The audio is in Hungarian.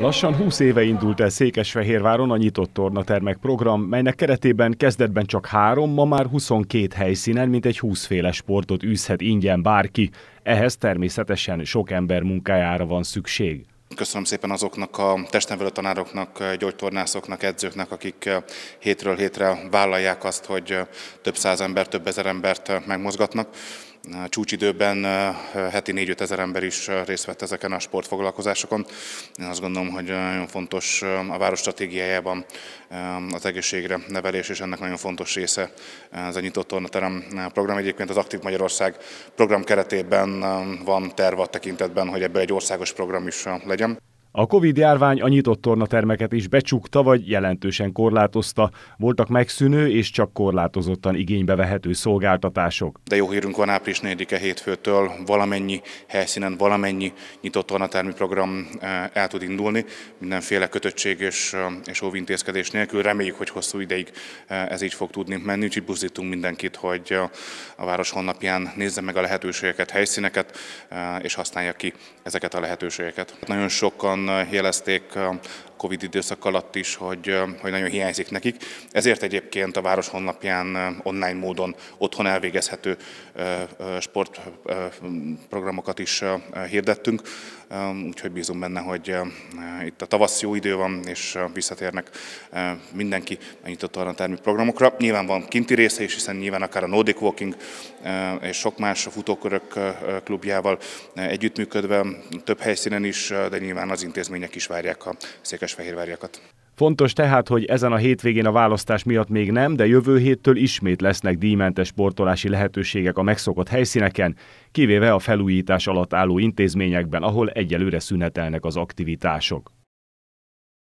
Lassan 20 éve indult el Székesfehérváron a nyitott tornatermek program, melynek keretében kezdetben csak három, ma már 22 helyszínen mintegy 20 féle sportot űzhet ingyen bárki. Ehhez természetesen sok ember munkájára van szükség. Köszönöm szépen azoknak a testnevelő tanároknak, gyógytornászoknak, edzőknek, akik eh, hétről hétre vállalják azt, hogy eh, több száz ember, több ezer embert eh, megmozgatnak. Csúcsidőben heti 4-5 ezer ember is részt vett ezeken a sportfoglalkozásokon. Én azt gondolom, hogy nagyon fontos a város stratégiájában az egészségre nevelés, és ennek nagyon fontos része az a nyitott tornaterem program. Egyébként az Aktív Magyarország program keretében van terv a tekintetben, hogy ebből egy országos program is legyen. A Covid-járvány a nyitott tornatermeket is becsukta, vagy jelentősen korlátozta. Voltak megszűnő és csak korlátozottan igénybe vehető szolgáltatások. De jó hírünk van április 4-e hétfőtől valamennyi helyszínen, valamennyi nyitott tornatermi program eh, el tud indulni, mindenféle kötöttség és, eh, és óvintézkedés nélkül. Reméljük, hogy hosszú ideig eh, ez így fog tudni menni, úgyhogy buzdítunk mindenkit, hogy a város honlapján nézze meg a lehetőségeket, helyszíneket, és használja ki ezeket a lehetőségeket. Nagyon sokan jelezték Covid időszak alatt is, hogy, hogy nagyon hiányzik nekik. Ezért egyébként a város honlapján online módon otthon elvégezhető sportprogramokat is hirdettünk, úgyhogy bízunk benne, hogy itt a tavasz jó idő van, és visszatérnek mindenki a nyitott termi programokra. Nyilván van kinti része is, hiszen nyilván akár a Nordic Walking és sok más futókörök klubjával együttműködve több helyszínen is, de nyilván az intézmények is várják a székes Székesfehérváriakat. Fontos tehát, hogy ezen a hétvégén a választás miatt még nem, de jövő héttől ismét lesznek díjmentes sportolási lehetőségek a megszokott helyszíneken, kivéve a felújítás alatt álló intézményekben, ahol egyelőre szünetelnek az aktivitások.